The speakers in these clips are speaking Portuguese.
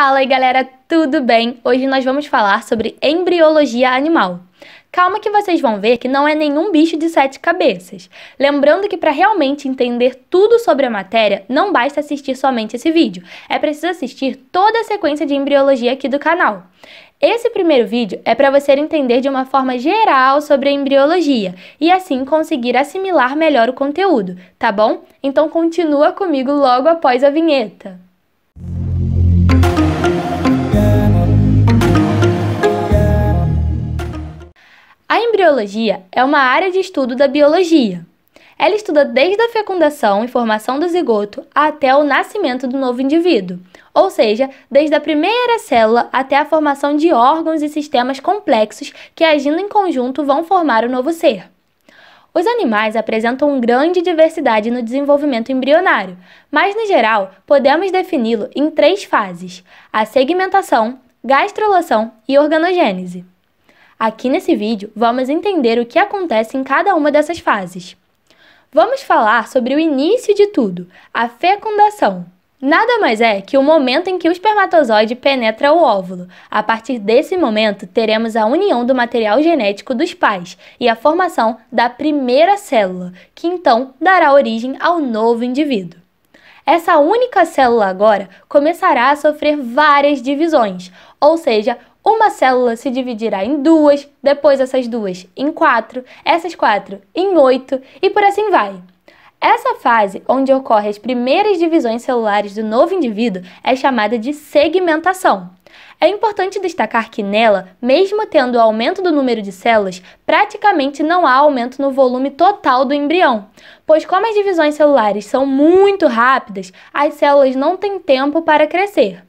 Fala aí galera, tudo bem? Hoje nós vamos falar sobre embriologia animal. Calma que vocês vão ver que não é nenhum bicho de sete cabeças. Lembrando que para realmente entender tudo sobre a matéria, não basta assistir somente esse vídeo. É preciso assistir toda a sequência de embriologia aqui do canal. Esse primeiro vídeo é para você entender de uma forma geral sobre a embriologia e assim conseguir assimilar melhor o conteúdo, tá bom? Então continua comigo logo após a vinheta. A embriologia é uma área de estudo da biologia. Ela estuda desde a fecundação e formação do zigoto até o nascimento do novo indivíduo, ou seja, desde a primeira célula até a formação de órgãos e sistemas complexos que, agindo em conjunto, vão formar o novo ser. Os animais apresentam grande diversidade no desenvolvimento embrionário, mas, no geral, podemos defini-lo em três fases: a segmentação, gastrulação e organogênese. Aqui nesse vídeo, vamos entender o que acontece em cada uma dessas fases. Vamos falar sobre o início de tudo, a fecundação. Nada mais é que o momento em que o espermatozoide penetra o óvulo. A partir desse momento, teremos a união do material genético dos pais e a formação da primeira célula, que então dará origem ao novo indivíduo. Essa única célula agora começará a sofrer várias divisões, ou seja, uma célula se dividirá em duas, depois essas duas em quatro, essas quatro em oito e por assim vai. Essa fase, onde ocorrem as primeiras divisões celulares do novo indivíduo, é chamada de segmentação. É importante destacar que nela, mesmo tendo o aumento do número de células, praticamente não há aumento no volume total do embrião, pois como as divisões celulares são muito rápidas, as células não têm tempo para crescer.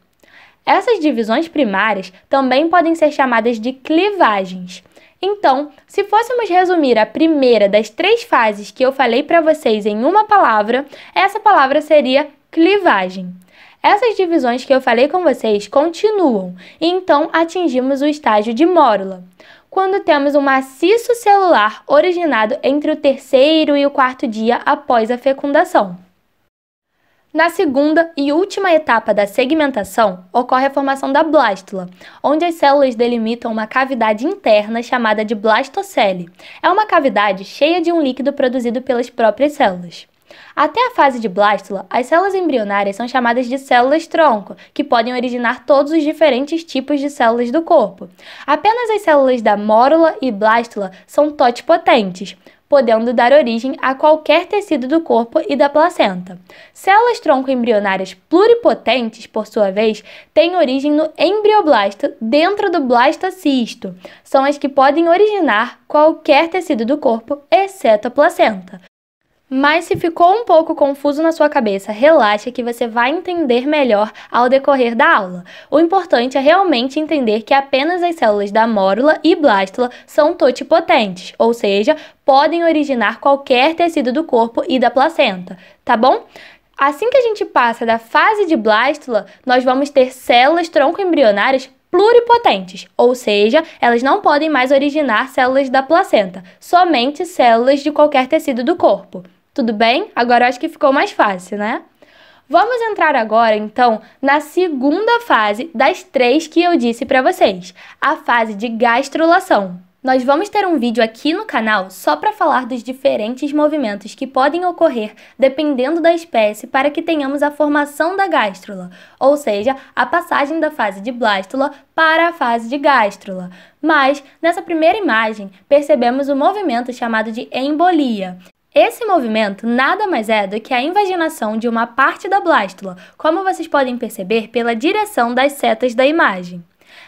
Essas divisões primárias também podem ser chamadas de clivagens. Então, se fôssemos resumir a primeira das três fases que eu falei para vocês em uma palavra, essa palavra seria clivagem. Essas divisões que eu falei com vocês continuam, e então atingimos o estágio de mórula. Quando temos um maciço celular originado entre o terceiro e o quarto dia após a fecundação. Na segunda e última etapa da segmentação, ocorre a formação da blástula, onde as células delimitam uma cavidade interna chamada de blastocele. É uma cavidade cheia de um líquido produzido pelas próprias células. Até a fase de blástula, as células embrionárias são chamadas de células tronco, que podem originar todos os diferentes tipos de células do corpo. Apenas as células da mórula e blástula são totipotentes, podendo dar origem a qualquer tecido do corpo e da placenta. Células tronco-embrionárias pluripotentes, por sua vez, têm origem no embrioblasto dentro do blastocisto. São as que podem originar qualquer tecido do corpo, exceto a placenta. Mas se ficou um pouco confuso na sua cabeça, relaxa que você vai entender melhor ao decorrer da aula. O importante é realmente entender que apenas as células da mórula e blástula são totipotentes, ou seja, podem originar qualquer tecido do corpo e da placenta, tá bom? Assim que a gente passa da fase de blástula, nós vamos ter células tronco-embrionárias pluripotentes, ou seja, elas não podem mais originar células da placenta, somente células de qualquer tecido do corpo. Tudo bem? Agora acho que ficou mais fácil, né? Vamos entrar agora, então, na segunda fase das três que eu disse para vocês, a fase de gastrulação. Nós vamos ter um vídeo aqui no canal só para falar dos diferentes movimentos que podem ocorrer dependendo da espécie para que tenhamos a formação da gástrula, ou seja, a passagem da fase de blástula para a fase de gástrula. Mas, nessa primeira imagem, percebemos o movimento chamado de embolia, esse movimento nada mais é do que a invaginação de uma parte da blástula, como vocês podem perceber pela direção das setas da imagem.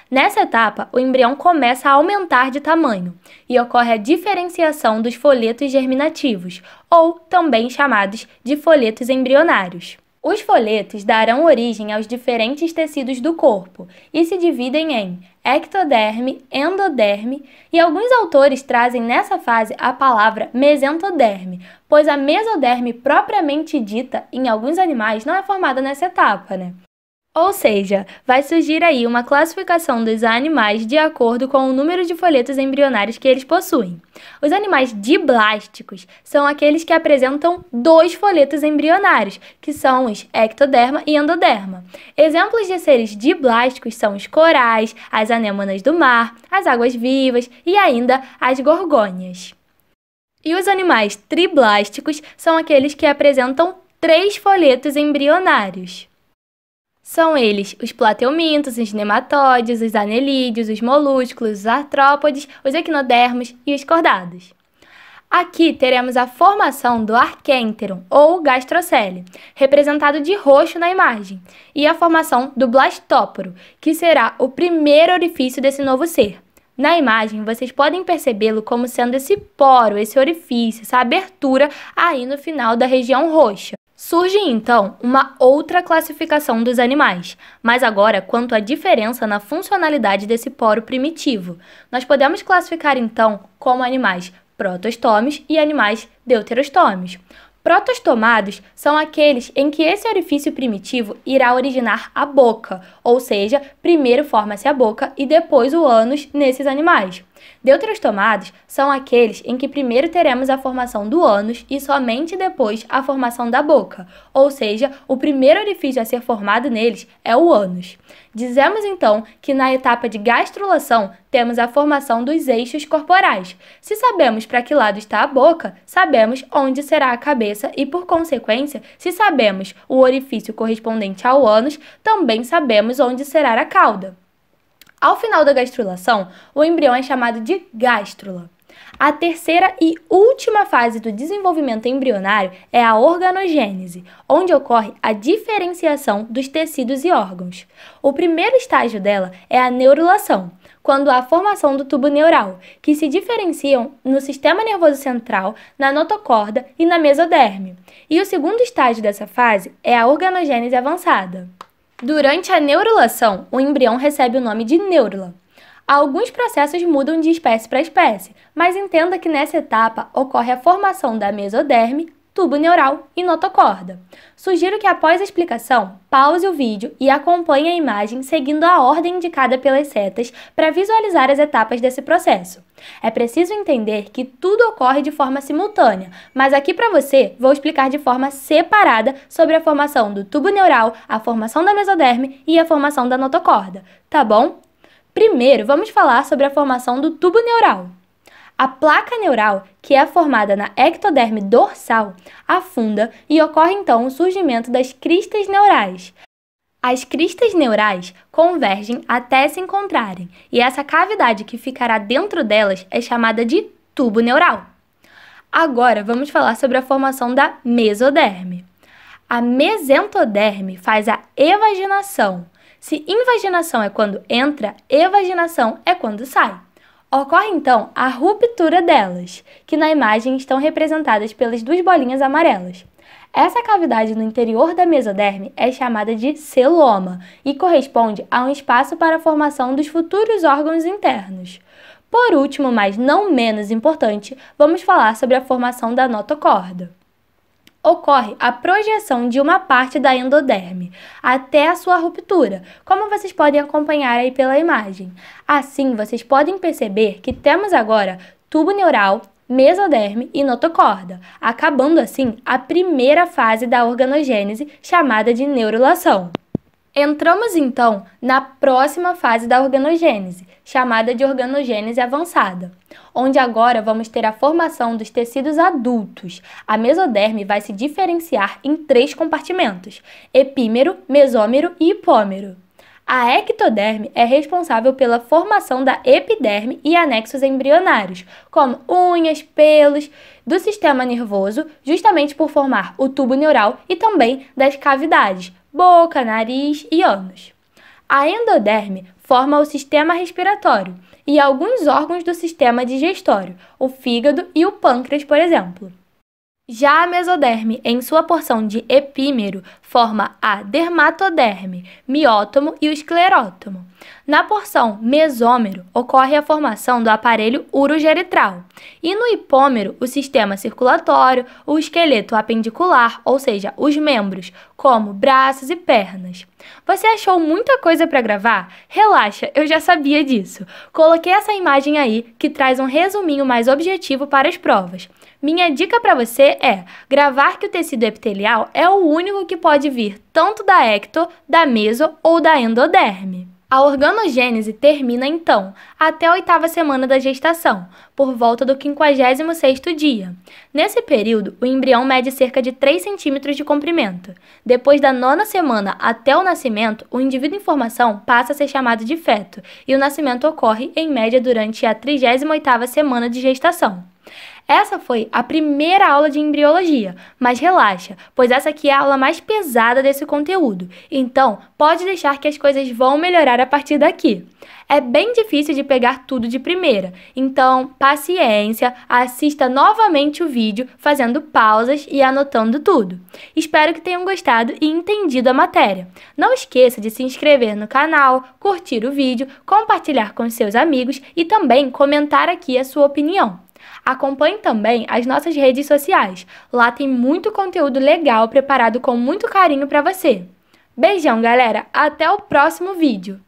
Nessa etapa, o embrião começa a aumentar de tamanho e ocorre a diferenciação dos folhetos germinativos, ou também chamados de folhetos embrionários. Os folhetos darão origem aos diferentes tecidos do corpo e se dividem em ectoderme, endoderme e alguns autores trazem nessa fase a palavra mesentoderme, pois a mesoderme propriamente dita em alguns animais não é formada nessa etapa, né? Ou seja, vai surgir aí uma classificação dos animais de acordo com o número de folhetos embrionários que eles possuem. Os animais diblásticos são aqueles que apresentam dois folhetos embrionários, que são os ectoderma e endoderma. Exemplos de seres diblásticos são os corais, as anêmonas do mar, as águas vivas e ainda as gorgônias. E os animais triblásticos são aqueles que apresentam três folhetos embrionários. São eles os plateumintos, os nematóides, os anelídeos, os molúsculos, os artrópodes, os equinodermos e os cordados. Aqui teremos a formação do arquênteron, ou gastrocele, representado de roxo na imagem, e a formação do blastóporo, que será o primeiro orifício desse novo ser. Na imagem, vocês podem percebê-lo como sendo esse poro, esse orifício, essa abertura aí no final da região roxa. Surge então uma outra classificação dos animais, mas agora quanto à diferença na funcionalidade desse poro primitivo. Nós podemos classificar então como animais protostomes e animais deuterostomes. Protostomados são aqueles em que esse orifício primitivo irá originar a boca, ou seja, primeiro forma-se a boca e depois o ânus nesses animais tomados são aqueles em que primeiro teremos a formação do ânus e somente depois a formação da boca, ou seja, o primeiro orifício a ser formado neles é o ânus. Dizemos então que na etapa de gastrulação temos a formação dos eixos corporais. Se sabemos para que lado está a boca, sabemos onde será a cabeça e, por consequência, se sabemos o orifício correspondente ao ânus, também sabemos onde será a cauda. Ao final da gastrulação, o embrião é chamado de gástrula. A terceira e última fase do desenvolvimento embrionário é a organogênese, onde ocorre a diferenciação dos tecidos e órgãos. O primeiro estágio dela é a neurulação, quando há a formação do tubo neural, que se diferenciam no sistema nervoso central, na notocorda e na mesoderme. E o segundo estágio dessa fase é a organogênese avançada. Durante a neurulação, o embrião recebe o nome de neurula. Alguns processos mudam de espécie para espécie, mas entenda que nessa etapa ocorre a formação da mesoderme, tubo neural e notocorda. Sugiro que após a explicação, pause o vídeo e acompanhe a imagem seguindo a ordem indicada pelas setas para visualizar as etapas desse processo. É preciso entender que tudo ocorre de forma simultânea, mas aqui para você vou explicar de forma separada sobre a formação do tubo neural, a formação da mesoderme e a formação da notocorda, tá bom? Primeiro, vamos falar sobre a formação do tubo neural. A placa neural, que é formada na ectoderme dorsal, afunda e ocorre então o surgimento das cristas neurais. As cristas neurais convergem até se encontrarem, e essa cavidade que ficará dentro delas é chamada de tubo neural. Agora vamos falar sobre a formação da mesoderme. A mesentoderme faz a evaginação. Se invaginação é quando entra, evaginação é quando sai. Ocorre então a ruptura delas, que na imagem estão representadas pelas duas bolinhas amarelas. Essa cavidade no interior da mesoderme é chamada de celoma e corresponde a um espaço para a formação dos futuros órgãos internos. Por último, mas não menos importante, vamos falar sobre a formação da notocorda ocorre a projeção de uma parte da endoderme até a sua ruptura, como vocês podem acompanhar aí pela imagem. Assim, vocês podem perceber que temos agora tubo neural, mesoderme e notocorda, acabando assim a primeira fase da organogênese chamada de neurulação. Entramos então na próxima fase da organogênese, chamada de organogênese avançada, onde agora vamos ter a formação dos tecidos adultos. A mesoderme vai se diferenciar em três compartimentos: epímero, mesômero e hipômero. A ectoderme é responsável pela formação da epiderme e anexos embrionários, como unhas, pelos, do sistema nervoso, justamente por formar o tubo neural e também das cavidades, boca, nariz e ânus. A endoderme forma o sistema respiratório e alguns órgãos do sistema digestório, o fígado e o pâncreas, por exemplo. Já a mesoderme, em sua porção de epímero, forma a dermatoderme, miótomo e o esclerótomo. Na porção mesômero, ocorre a formação do aparelho urogerital. E no hipômero, o sistema circulatório, o esqueleto apendicular, ou seja, os membros, como braços e pernas. Você achou muita coisa para gravar? Relaxa, eu já sabia disso. Coloquei essa imagem aí que traz um resuminho mais objetivo para as provas. Minha dica para você é gravar que o tecido epitelial é o único que pode vir tanto da ecto, da meso ou da endoderme. A organogênese termina então, até a oitava semana da gestação, por volta do 56º dia. Nesse período, o embrião mede cerca de 3 centímetros de comprimento. Depois da nona semana até o nascimento, o indivíduo em formação passa a ser chamado de feto, e o nascimento ocorre, em média, durante a 38ª semana de gestação. Essa foi a primeira aula de embriologia, mas relaxa, pois essa aqui é a aula mais pesada desse conteúdo, então pode deixar que as coisas vão melhorar a partir daqui. É bem difícil de pegar tudo de primeira, então paciência, assista novamente o vídeo fazendo pausas e anotando tudo. Espero que tenham gostado e entendido a matéria. Não esqueça de se inscrever no canal, curtir o vídeo, compartilhar com seus amigos e também comentar aqui a sua opinião. Acompanhe também as nossas redes sociais. Lá tem muito conteúdo legal preparado com muito carinho para você. Beijão, galera! Até o próximo vídeo!